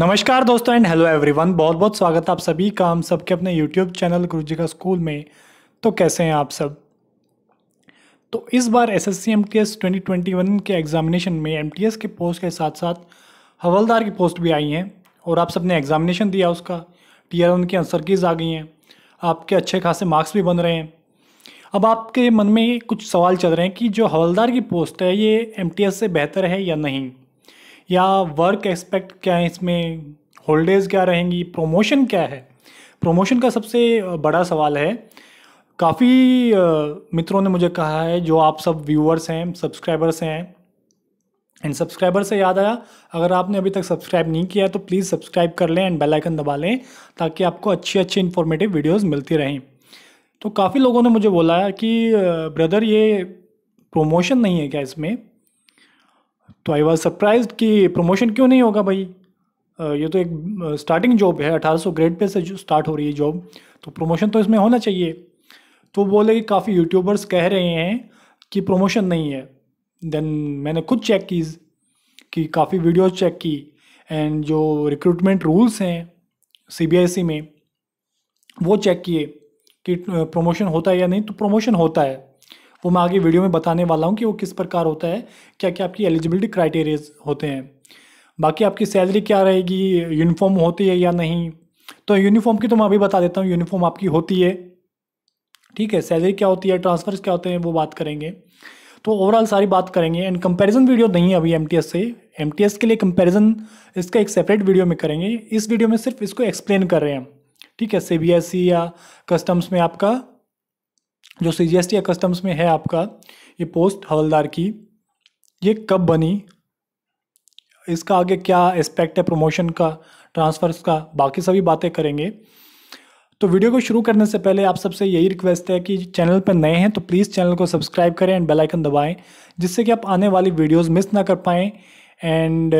नमस्कार दोस्तों and hello everyone बहुत बहुत स्वागत है आप सभी का हम सबके अपने यूट्यूब चैनल गुरु जी का स्कूल में तो कैसे हैं आप सब तो इस बार S S C M T S twenty twenty one के एग्जामिनेशन में एम टी एस के पोस्ट के साथ साथ हवलदार की पोस्ट भी आई हैं और आप सब ने एग्जामिनेशन दिया उसका टी आर उनकी आंसर कीज आ गई हैं आपके अच्छे खासे मार्क्स भी बन रहे हैं अब आपके मन में कुछ सवाल चल रहे हैं कि जो हवलदार की पोस्ट है ये एम से बेहतर है या नहीं या वर्क एस्पेक्ट क्या है इसमें होल्डेज क्या रहेंगी प्रोमोशन क्या है प्रोमोशन का सबसे बड़ा सवाल है काफ़ी मित्रों ने मुझे कहा है जो आप सब व्यूअर्स हैं सब्सक्राइबर्स हैं एंड सब्सक्राइबर से याद आया अगर आपने अभी तक सब्सक्राइब नहीं किया तो प्लीज़ सब्सक्राइब कर लें एंड बेल आइकन दबा लें ताकि आपको अच्छी अच्छी इन्फॉर्मेटिव वीडियोस मिलती रहें तो काफ़ी लोगों ने मुझे बोला कि ब्रदर ये प्रोमोशन नहीं है क्या इसमें तो आई वॉज सरप्राइज कि प्रमोशन क्यों नहीं होगा भाई ये तो एक स्टार्टिंग जॉब है 1800 ग्रेड पे से स्टार्ट हो रही है जॉब तो प्रमोशन तो इसमें होना चाहिए तो बोले कि काफ़ी यूट्यूबर्स कह रहे हैं कि प्रमोशन नहीं है देन मैंने खुद चेक की कि काफ़ी वीडियोज़ चेक की एंड जो रिक्रूटमेंट रूल्स हैं सीबीएसई में वो चेक किए कि प्रमोशन होता है या नहीं तो प्रमोशन होता है वो मैं आगे वीडियो में बताने वाला हूँ कि वो किस प्रकार होता है क्या क्या आपकी एलिजिबिलिटी क्राइटेरियाज होते हैं बाकी आपकी सैलरी क्या रहेगी यूनिफॉर्म होती है या नहीं तो यूनिफॉर्म की तो मैं अभी बता देता हूँ यूनिफॉर्म आपकी होती है ठीक है सैलरी क्या होती है ट्रांसफर्स क्या होते हैं वो बात करेंगे तो ओवरऑल सारी बात करेंगे एंड कंपैरिजन वीडियो नहीं है अभी एम से एम के लिए कंपैरिजन इसका एक सेपरेट वीडियो में करेंगे इस वीडियो में सिर्फ इसको एक्सप्लेन कर रहे हैं ठीक है सी e या कस्टम्स में आपका जो सी जी एस टी या कस्टम्स में है आपका ये पोस्ट हवलदार की ये कब बनी इसका आगे क्या एस्पेक्ट है प्रमोशन का ट्रांसफर्स का बाकी सभी बातें करेंगे तो वीडियो को शुरू करने से पहले आप सबसे यही रिक्वेस्ट है कि चैनल पर नए हैं तो प्लीज़ चैनल को सब्सक्राइब करें एंड बेल आइकन दबाएं जिससे कि आप आने वाली वीडियोस मिस ना कर पाएँ एंड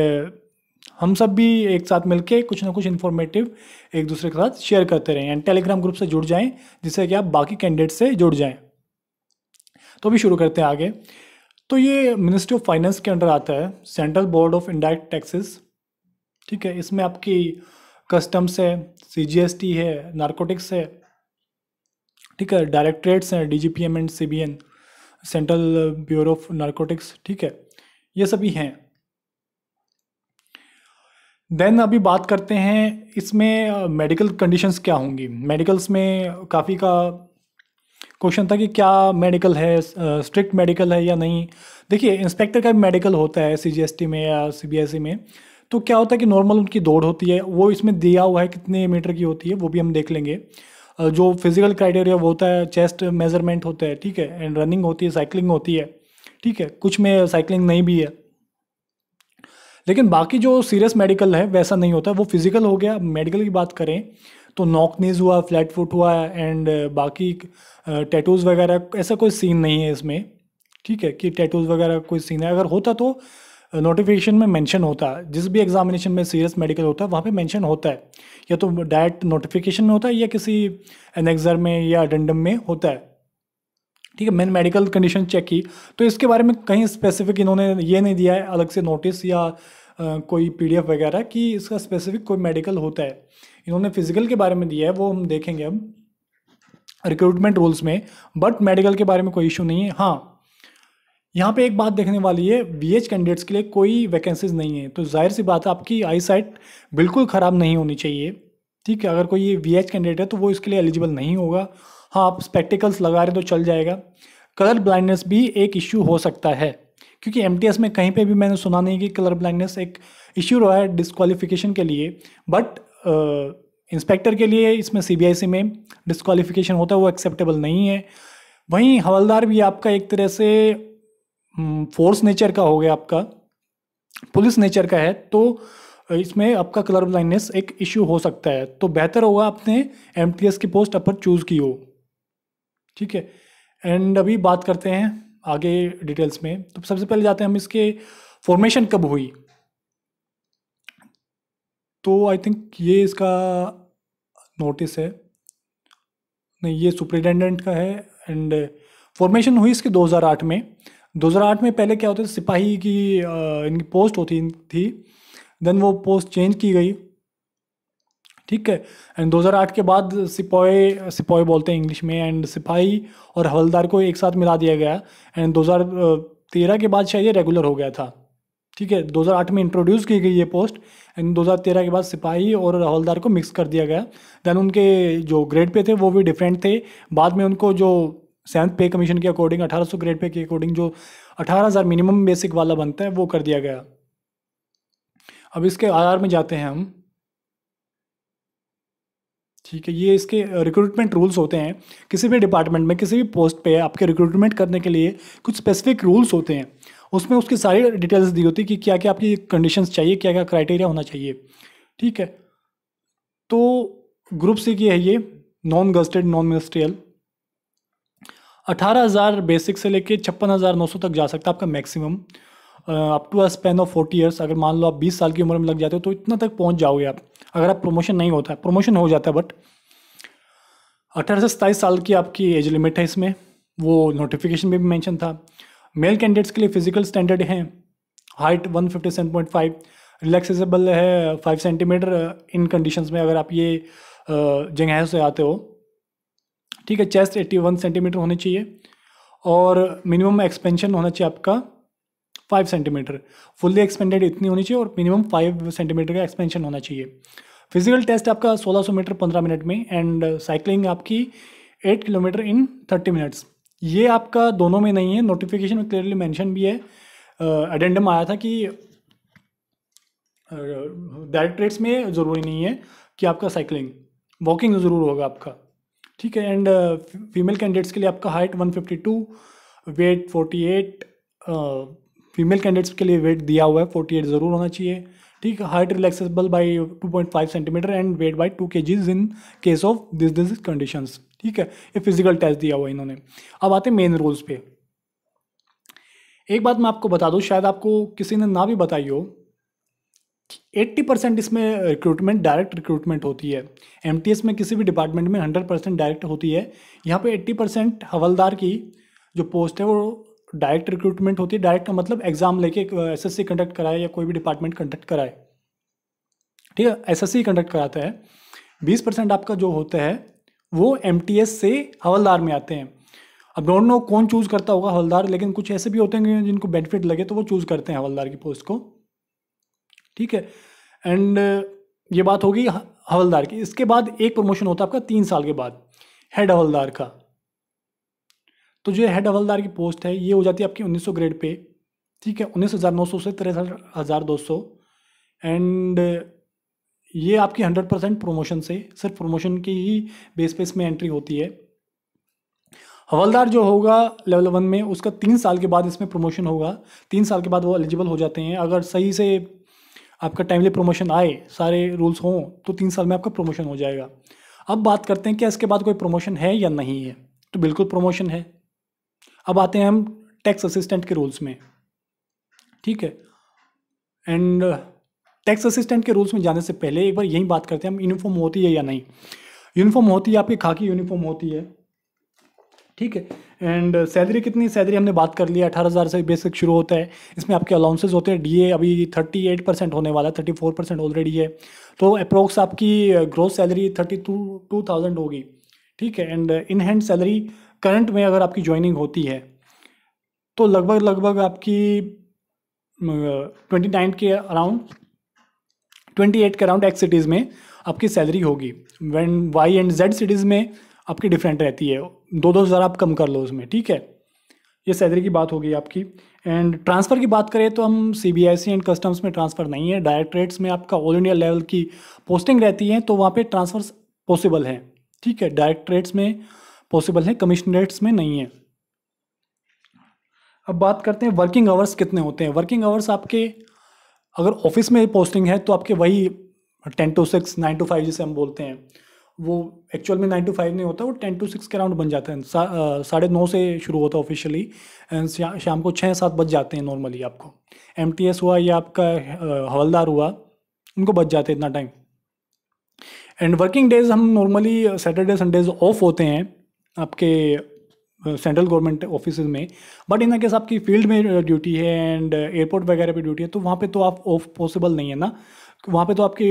हम सब भी एक साथ मिलके कुछ ना कुछ इन्फॉर्मेटिव एक दूसरे के साथ शेयर करते रहें एंड टेलीग्राम ग्रुप से जुड़ जाएं जिससे कि आप बाकी कैंडिडेट से जुड़ जाएं तो अभी शुरू करते हैं आगे तो ये मिनिस्ट्री ऑफ फाइनेंस के अंडर आता है central board of indirect taxes ठीक है इसमें आपकी कस्टम्स है सी है नारकोटिक्स है ठीक है डायरेक्ट्रेट्स हैं D G P M and C B N central bureau of narcotics ठीक है ये सभी हैं देन अभी बात करते हैं इसमें मेडिकल कंडीशंस क्या होंगी मेडिकल्स में काफ़ी का क्वेश्चन था कि क्या मेडिकल है स्ट्रिक्ट मेडिकल है या नहीं देखिए इंस्पेक्टर का मेडिकल होता है सी में या सी e में तो क्या होता है कि नॉर्मल उनकी दौड़ होती है वो इसमें दिया हुआ है कितने मीटर की होती है वो भी हम देख लेंगे जो फिजिकल क्राइटेरिया वो होता है चेस्ट मेजरमेंट होता है ठीक है एंड रनिंग होती है साइकिलिंग होती है ठीक है कुछ में साइकिलिंग नहीं भी है लेकिन बाकी जो सीरियस मेडिकल है वैसा नहीं होता वो फिजिकल हो गया मेडिकल की बात करें तो नॉक नीज हुआ फ्लैट फुट हुआ एंड uh, बाकी टैटूज़ uh, वगैरह ऐसा कोई सीन नहीं है इसमें ठीक है कि टैटूज़ वगैरह कोई सीन है अगर होता तो नोटिफिकेशन uh, में मेंशन होता है जिस भी एग्जामिनेशन में सीरियस मेडिकल होता है वहाँ पे मेंशन होता है या तो डायरेक्ट नोटिफिकेशन में होता है या किसी एनेक्जर में या अडेंडम में होता है ठीक है मैंने मेडिकल कंडीशन चेक की तो इसके बारे में कहीं स्पेसिफिक इन्होंने ये नहीं दिया है अलग से नोटिस या आ, कोई पीडीएफ वगैरह कि इसका स्पेसिफिक कोई मेडिकल होता है इन्होंने फिजिकल के बारे में दिया है वो हम देखेंगे अब रिक्रूटमेंट रूल्स में बट मेडिकल के बारे में कोई इशू नहीं है हाँ यहाँ पे एक बात देखने वाली है वी एच कैंडिडेट्स के लिए कोई वैकेंसीज नहीं है तो जाहिर सी बात है आपकी आई साइट बिल्कुल ख़राब नहीं होनी चाहिए ठीक है अगर कोई ये वी एच कैंडिडेट है तो वो इसके लिए एलिजिबल नहीं होगा हाँ आप स्पेक्टिकल्स लगा रहे तो चल जाएगा कलर ब्लाइंडनेस भी एक इश्यू हो सकता है क्योंकि एम में कहीं पे भी मैंने सुना नहीं कि कलर ब्लाइंडनेस एक इश्यू रहा है डिसक्वालिफ़िकेशन के लिए बट इंस्पेक्टर के लिए इसमें सी में डिस्कालिफ़िकेशन होता है वो एक्सेप्टेबल नहीं है वहीं हवलदार भी आपका एक तरह से फोर्स हम्म, नेचर का हो गया आपका पुलिस नेचर का है तो इसमें आपका कलर ब्लाइंडनेस एक इश्यू हो सकता है तो बेहतर होगा आपने एम की पोस्ट अपर चूज़ की हो ठीक है एंड अभी बात करते हैं आगे डिटेल्स में तो सबसे पहले जाते हैं हम इसके फॉर्मेशन कब हुई तो आई थिंक ये इसका नोटिस है नहीं ये सुप्रिटेंडेंट का है एंड फॉर्मेशन हुई इसकी 2008 में 2008 में पहले क्या होता था सिपाही की इनकी पोस्ट होती थी देन वो पोस्ट चेंज की गई ठीक है एंड 2008 के बाद सिपाही सिपाही बोलते हैं इंग्लिश में एंड सिपाही और हवलदार को एक साथ मिला दिया गया एंड 2013 के बाद शायद ये रेगुलर हो गया था ठीक है 2008 में इंट्रोड्यूस की गई ये पोस्ट एंड 2013 के बाद सिपाही और हवलदार को मिक्स कर दिया गया दैन उनके जो ग्रेड पे थे वो भी डिफरेंट थे बाद में उनको जो सेवन्थ पे कमीशन के अकॉर्डिंग 1800 ग्रेड पे के अकॉर्डिंग जो 18000 मिनिमम बेसिक वाला बनता है वो कर दिया गया अब इसके आधार में जाते हैं हम ठीक है ये इसके रिक्रूटमेंट रूल्स होते हैं किसी भी डिपार्टमेंट में किसी भी पोस्ट पे आपके रिक्रूटमेंट करने के लिए कुछ स्पेसिफिक रूल्स होते हैं उसमें उसकी सारी डिटेल्स दी होती है कि क्या क्या आपकी कंडीशंस चाहिए क्या क्या क्राइटेरिया होना चाहिए ठीक है तो ग्रुप सी की है ये नॉन गस्टेड नॉन मिनिस्ट्रियल अठारह हज़ार बेसिक से लेके छप्पन हज़ार नौ सौ तक जा सकता है आपका maximum up to a span of forty years अगर मान लो आप बीस साल की उम्र में लग जाते हो तो इतना तक पहुँच जाओगे आप अगर आप प्रमोशन नहीं होता है प्रमोशन हो जाता है बट अठारह से सताईस साल की आपकी एज लिमिट है इसमें वो नोटिफिकेशन में भी मैंशन था मेल कैंडिडेट्स के लिए फिजिकल स्टैंडर्ड हैं height one fifty seven point five relaxable है फाइव सेंटीमीटर इन कंडीशंस में अगर आप ये जगह से आते हो ठीक है चेस्ट एट्टी वन सेंटीमीटर होनी चाहिए और मिनिमम एक्सपेंशन होना चाहिए आपका फाइव सेंटीमीटर फुल्ली एक्सपेंडेड इतनी होनी चाहिए और मिनिमम फाइव सेंटीमीटर का एक्सपेंशन होना चाहिए फिजिकल टेस्ट आपका 1600 मीटर पंद्रह मिनट में एंड साइकिलिंग आपकी eight kilometre in thirty minutes ये आपका दोनों में नहीं है नोटिफिकेशन में क्लियरली मैंशन भी है अडेंडम आया था कि डायरेक्ट रेट्स में ज़रूरी नहीं है कि आपका साइकिलिंग वॉकिंग ज़रूर होगा आपका ठीक है एंड फीमेल कैंडिडेट्स के लिए आपका height 152 weight 48 uh, female candidates के लिए वेट दिया हुआ है फोर्टी एट ज़रूर होना चाहिए ठीक है height relaxable by two point five centimetre and weight by two K Gs in case of this this conditions ठीक है ये फिजिकल टेस्ट दिया हुआ है इन्होंने अब आते मेन रूल्स पे एक बात मैं आपको बता दूँ शायद आपको किसी ने ना भी बताई हो एट्टी परसेंट इसमें रिक्रूटमेंट डायरेक्ट रिक्रूटमेंट होती है एम में किसी भी डिपार्टमेंट में हंड्रेड परसेंट डायरेक्ट होती है यहाँ पे एट्टी परसेंट हवलदार की जो पोस्ट है वो डायरेक्ट रिक्रूटमेंट होती है डायरेक्ट का मतलब एग्जाम लेके एसएससी कंडक्ट कराए या कोई भी डिपार्टमेंट कंडक्ट कराए ठीक है एसएससी कंडक्ट कराता है बीस परसेंट आपका जो होता है वो एम से हवलदार में आते हैं अब डोंट नो कौन चूज़ करता होगा हवलदार लेकिन कुछ ऐसे भी होते हैं जिनको बेनिफिट लगे तो वो चूज़ करते हैं हवलदार की पोस्ट को ठीक है एंड ये बात होगी हवलदार की इसके बाद एक प्रमोशन होता है आपका तीन साल के बाद हेड हवलदार का तो जो हेड हवलदार की पोस्ट है ये हो जाती है आपकी 1900 ग्रेड पे ठीक है उन्नीस हज़ार नौ सौ से तिरसठ हज़ार दो सौ एंड ये आपकी हंड्रेड परसेंट प्रोमोशन से सिर्फ प्रोमोशन की ही बेस पे इसमें एंट्री होती है हवलदार जो होगा लेवल वन में उसका तीन साल के बाद इसमें प्रमोशन होगा तीन साल के बाद वो एलिजिबल हो जाते हैं अगर सही से आपका टाइमली प्रमोशन आए सारे रूल्स हों तो तीन साल में आपका प्रमोशन हो जाएगा अब बात करते हैं क्या इसके बाद कोई प्रमोशन है या नहीं है तो बिल्कुल प्रमोशन है अब आते हैं हम टैक्स असिस्टेंट के रोल्स में ठीक है एंड टैक्स असिस्टेंट के रोल्स में जाने से पहले एक बार यही बात करते हैं हम यूनिफॉर्म होती है या नहीं यूनिफॉर्म होती है आपकी खाकी यूनिफॉर्म होती है ठीक है एंड सैलरी uh, कितनी सैलरी हमने बात कर लिया अठारह हज़ार से बेसिक शुरू होता है इसमें आपके अलाउंसेज होते हैं डीए अभी थर्टी एट परसेंट होने वाला है थर्टी फोर परसेंट ऑलरेडी है तो अप्रोक्स आपकी growth salary thirty two two thousand होगी ठीक है and in hand salary current में अगर आपकी ज्वाइनिंग होती है तो लगभग लगभग आपकी ट्वेंटी नाइन के अराउंड ट्वेंटी एट के अराउंड एक्स सिटीज़ में आपकी सैलरी होगी वैन वाई एंड जेड सिटीज़ में आपकी डिफरेंट रहती है दो दो हज़ार आप कम कर लो उसमें ठीक है ये सैलरी की बात होगी आपकी एंड ट्रांसफ़र की बात करें तो हम C B S E and customs में ट्रांसफ़र नहीं है डायरेक्ट्रेट्स में आपका ऑल इंडिया लेवल की पोस्टिंग रहती है तो वहाँ पे ट्रांसफ़र पॉसिबल है ठीक है डायरेक्ट्रेट्स में पॉसिबल है कमिश्नरेट्स में नहीं है अब बात करते हैं वर्किंग आवर्स कितने होते हैं वर्किंग आवर्स आपके अगर ऑफिस में पोस्टिंग है तो आपके वही ten two six nine two five जिसे हम बोलते हैं वो एक्चुअल में नाइन टू फाइव नहीं होता वो टेन टू सिक्स के राउंड बन जाते हैं साढ़े नौ से शुरू होता है ऑफिशियली एंड शा, शाम को छः सात बज जाते हैं नॉर्मली आपको एम टी एस हुआ या आपका हवलदार हुआ उनको बच जाते हैं इतना टाइम एंड वर्किंग डेज हम नॉर्मली सैटरडे संडेज ऑफ होते हैं आपके सेंट्रल गवर्नमेंट ऑफिस में बट इन केस आपकी फील्ड में ड्यूटी है एंड एयरपोर्ट वगैरह पे ड्यूटी है तो वहाँ पे तो आप ऑफ पॉसिबल नहीं है ना वहाँ पे तो आपकी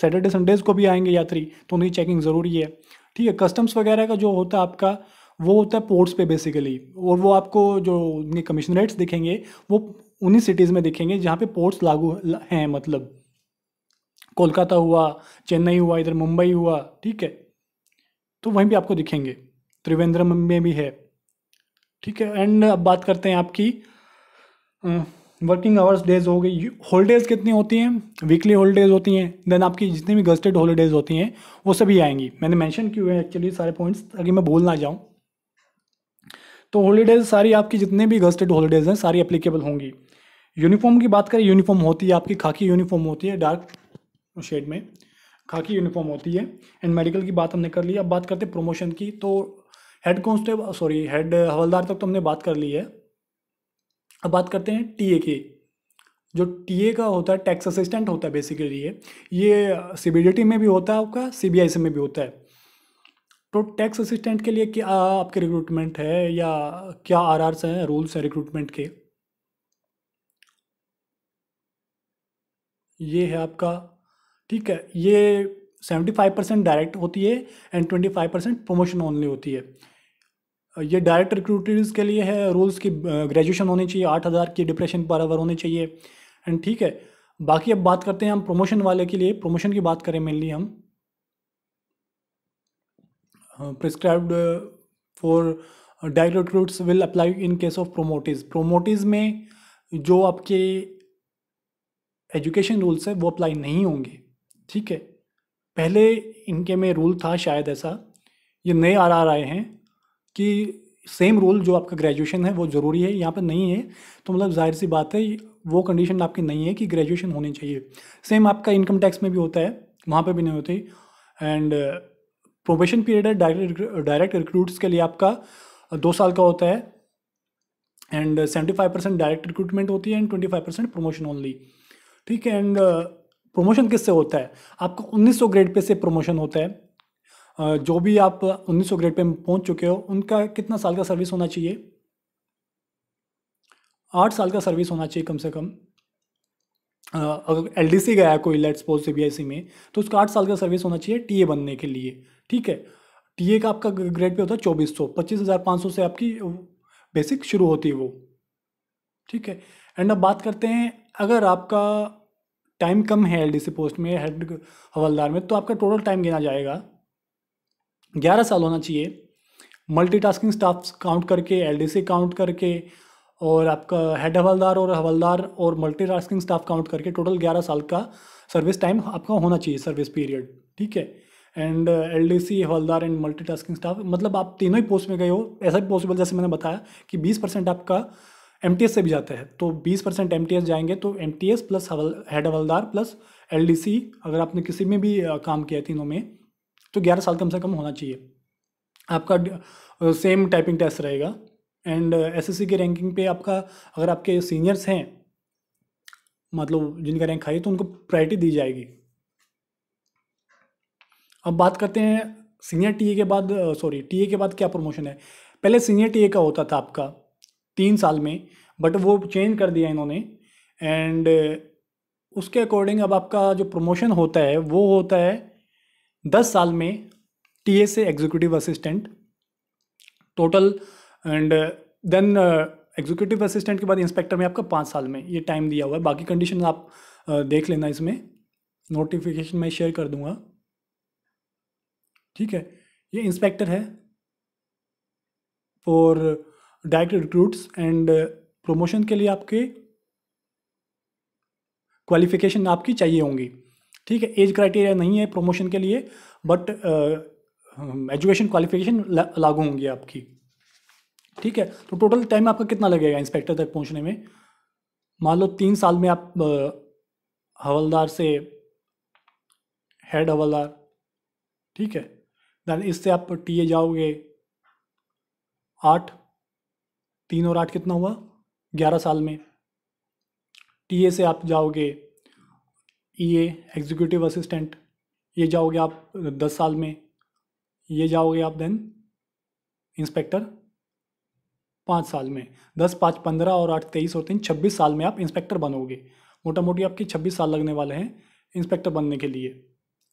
सैटरडे संडेज को भी आएंगे यात्री तो उनकी चेकिंग ज़रूरी है ठीक है कस्टम्स वगैरह का जो होता है आपका वो होता है पोर्ट्स पे बेसिकली और वो आपको जो उनके कमिश्नरेट्स दिखेंगे वो उन्हीं सिटीज़ में दिखेंगे जहाँ पे पोर्ट्स लागू हैं मतलब कोलकाता हुआ चेन्नई हुआ इधर मुंबई हुआ ठीक है तो वहीं भी आपको दिखेंगे त्रिवेंद्रम में भी है ठीक है एंड अब बात करते हैं आपकी वर्किंग आवर्स डेज हो गई हॉलीडेज़ कितनी होती हैं वीकली हॉलीडेज़ होती हैं देन आपकी जितनी भी गजटेड हॉलीडेज़ होती हैं वो सभी आएंगी मैंने मैंशन किए हैं एक्चुअली सारे पॉइंट्स ताकि मैं भूल ना जाऊँ तो हॉलीडेज़ सारी आपकी जितने भी गजटेड हॉलीडेज़ हैं सारी अप्लीकेबल होंगी यूनिफॉर्म की बात करें यूनिफॉर्म होती है आपकी खाकी यूनिफॉर्म होती है डार्क शेड में खाकी यूनिफॉर्म होती है एंड मेडिकल की बात हमने कर ली अब बात करते हैं प्रमोशन की तो हेड कॉन्स्टेबल सॉरी हेड हवलदार तक तो हमने बात कर ली है अब बात करते हैं टीए की जो टीए का होता है टैक्स असिस्टेंट होता है बेसिकली ये ये सी uh, में भी होता है आपका सी में भी होता है तो टैक्स असिस्टेंट के लिए क्या आपके रिक्रूटमेंट है या क्या आर आरआरस हैं रूल्स हैं रिक्रूटमेंट के ये है आपका ठीक है ये सेवेंटी फाइव परसेंट डायरेक्ट होती है and twenty five percent promotion only होती है ये डायरेक्ट रिक्रूटर्स के लिए है रूल्स की ग्रेजुएशन होनी चाहिए आठ हज़ार की डिप्रेशन पर आवर होनी चाहिए एंड ठीक है बाकी अब बात करते हैं हम प्रमोशन वाले के लिए प्रमोशन की बात करें मेनली हम prescribed for direct recruits will apply in case of promotees promotees में जो आपके एजुकेशन रूल्स है वो अप्लाई नहीं होंगे ठीक है पहले इनके में रूल था शायद ऐसा ये नए आर आर आए हैं कि सेम रूल जो आपका ग्रेजुएशन है वो ज़रूरी है यहाँ पर नहीं है तो मतलब जाहिर सी बात है वो कंडीशन आपकी नहीं है कि ग्रेजुएशन होनी चाहिए सेम आपका इनकम टैक्स में भी होता है वहाँ पर भी नहीं होती एंड प्रोबेशन पीरियड है डायरेक्ट डायरेक्ट रिक्रूट्स के लिए आपका दो साल का होता है and seventy five percent direct recruitment होती है and twenty five percent promotion only ठीक है एंड प्रमोशन किससे होता है आपका 1900 ग्रेड पे से प्रमोशन होता है जो भी आप 1900 ग्रेड पे पहुंच चुके हो उनका कितना साल का सर्विस होना चाहिए आठ साल का सर्विस होना चाहिए कम से कम अगर एल डी सी गया कोई let's suppose C B C में तो उसका आठ साल का सर्विस होना चाहिए टी ए बनने के लिए ठीक है टी ए का आपका ग्रेड पे होता है चौबीस सौ पच्चीस हज़ार पाँच सौ से आपकी बेसिक शुरू होती है वो ठीक है एंड अब बात करते हैं अगर आपका टाइम कम है एल पोस्ट में हेड हवलदार में तो आपका टोटल टाइम गिना जाएगा ग्यारह साल होना चाहिए मल्टीटास्किंग स्टाफ काउंट करके एल काउंट करके और आपका हेड हवलदार और हवलदार और मल्टीटास्किंग स्टाफ काउंट करके टोटल ग्यारह साल का सर्विस टाइम आपका होना चाहिए सर्विस पीरियड ठीक है एंड एल डी सी हवलदार एंड मल्टी टास्किंग स्टाफ मतलब आप तीनों ही पोस्ट में गए हो ऐसा भी पॉसिबल जैसे मैंने बताया कि बीस परसेंट आपका एम से भी जाता है तो बीस परसेंट एम जाएंगे तो एम प्लस हवल हेड हवलदार प्लस एल अगर आपने किसी में भी काम किया तीनों में तो ग्यारह साल कम से कम होना चाहिए आपका सेम टाइपिंग टेस्ट रहेगा एंड एसएससी की रैंकिंग पे आपका अगर आपके सीनियर्स हैं मतलब जिनका रैंक हाई तो उनको प्रायोरिटी दी जाएगी अब बात करते हैं सीनियर टीए के बाद सॉरी टीए के बाद क्या प्रमोशन है पहले सीनियर टीए का होता था आपका तीन साल में बट वो चेंज कर दिया इन्होंने एंड उसके अकॉर्डिंग अब आपका जो प्रमोशन होता है वो होता है दस साल में T S executive assistant total and then executive assistant के बाद इंस्पेक्टर में आपका पाँच साल में ये टाइम दिया हुआ है बाकी कंडीशन आप देख लेना इसमें नोटिफिकेशन मैं शेयर कर दूंगा ठीक है ये इंस्पेक्टर है और डायरेक्ट रिक्रूट्स एंड प्रमोशन के लिए आपके क्वालिफिकेशन आपकी चाहिए होंगी ठीक है एज क्राइटेरिया नहीं है प्रमोशन के लिए बट एजुकेशन क्वालिफिकेशन लागू होंगी आपकी ठीक है तो टोटल टाइम आपका कितना लगेगा इंस्पेक्टर तक पहुंचने में मान लो तीन साल में आप uh, हवलदार से हेड हवलदार ठीक है दैन इससे आप टीए जाओगे आठ तीन और आठ कितना हुआ ग्यारह साल में ए से आप जाओगे ई एग्जीक्यूटिव असिस्टेंट ये जाओगे आप दस साल में ये जाओगे आप देन इंस्पेक्टर पाँच साल में दस पाँच पंद्रह और आठ तेईस और तीन छब्बीस साल में आप इंस्पेक्टर बनोगे मोटा मोटी आपके छब्बीस साल लगने वाले हैं इंस्पेक्टर बनने के लिए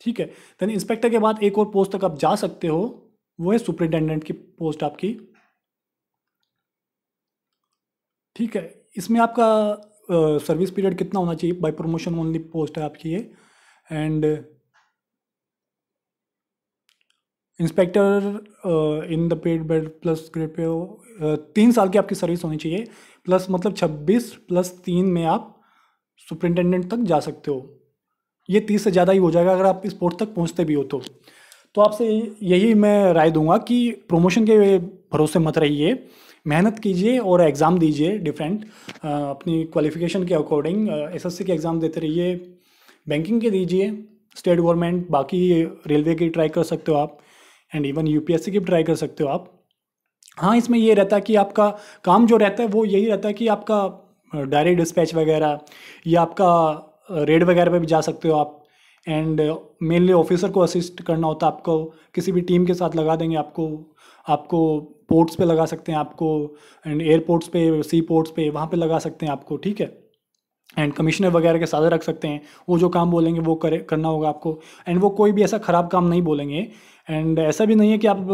ठीक है देन इंस्पेक्टर के बाद एक और पोस्ट तक आप जा सकते हो वो है सुपरिटेंडेंट की पोस्ट आपकी ठीक है इसमें आपका सर्विस पीरियड कितना होना चाहिए बाय प्रमोशन ओनली पोस्ट है आपकी ये and inspector in the pay band plus grade pay तीन साल की आपकी सर्विस होनी चाहिए प्लस मतलब छब्बीस प्लस तीन में आप सुप्रिंटेंडेंट तक जा सकते हो ये तीस से ज़्यादा ही हो जाएगा अगर आप इस पोस्ट तक पहुँचते भी हो तो तो आपसे यही मैं राय दूंगा कि प्रमोशन के भरोसे मत रहिए मेहनत कीजिए और एग्ज़ाम दीजिए डिफरेंट अपनी क्वालिफिकेशन के अकॉर्डिंग एसएससी के एग्ज़ाम देते रहिए बैंकिंग के दीजिए स्टेट गवर्नमेंट बाकी रेलवे की ट्राई कर सकते हो आप एंड इवन यूपीएससी की भी ट्राई कर सकते हो आप हाँ इसमें ये रहता है कि आपका काम जो रहता है वो यही रहता है कि आपका डायरेक्ट डिस्पैच वगैरह या आपका रेड वगैरह पे भी जा सकते हो आप एंड मेनली ऑफिसर को असिस्ट करना होता है आपको किसी भी टीम के साथ लगा देंगे आपको आपको पोर्ट्स पे लगा सकते हैं आपको एंड एयरपोर्ट्स पे सी पोर्ट्स पे वहाँ पे लगा सकते हैं आपको ठीक है एंड कमिश्नर वगैरह के साथ रख सकते हैं वो जो काम बोलेंगे वो करे करना होगा आपको एंड वो कोई भी ऐसा ख़राब काम नहीं बोलेंगे एंड ऐसा भी नहीं है कि आप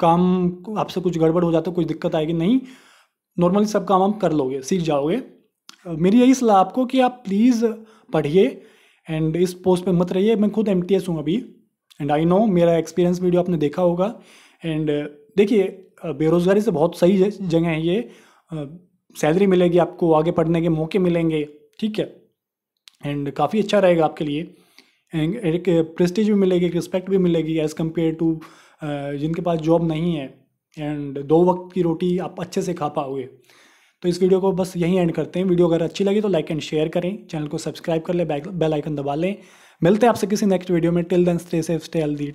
काम आपसे कुछ गड़बड़ हो जाता तो कुछ दिक्कत आएगी नहीं नॉर्मली सब काम आप कर लोगे सीख जाओगे मेरी यही सलाह आपको कि आप प्लीज़ पढ़िए एंड इस पोस्ट पे मत रहिए मैं खुद एम टी एस हूँ अभी एंड आई नो मेरा एक्सपीरियंस वीडियो आपने देखा होगा एंड देखिए बेरोज़गारी से बहुत सही जगह है ये सैलरी मिलेगी आपको आगे पढ़ने के मौके मिलेंगे ठीक है एंड काफ़ी अच्छा रहेगा आपके लिए एंड एक प्रेस्टीज भी मिलेगी एक रिस्पेक्ट भी मिलेगी एज़ कम्पेयर टू जिनके पास जॉब नहीं है एंड दो वक्त की रोटी आप अच्छे से खा पाओगे तो इस वीडियो को बस यहीं एंड करते हैं वीडियो अगर अच्छी लगी तो लाइक एंड शेयर करें चैनल को सब्सक्राइब कर लें बेल आइकन दबा लें मिलते हैं आपसे किसी नेक्स्ट वीडियो में till then stay safe stay healthy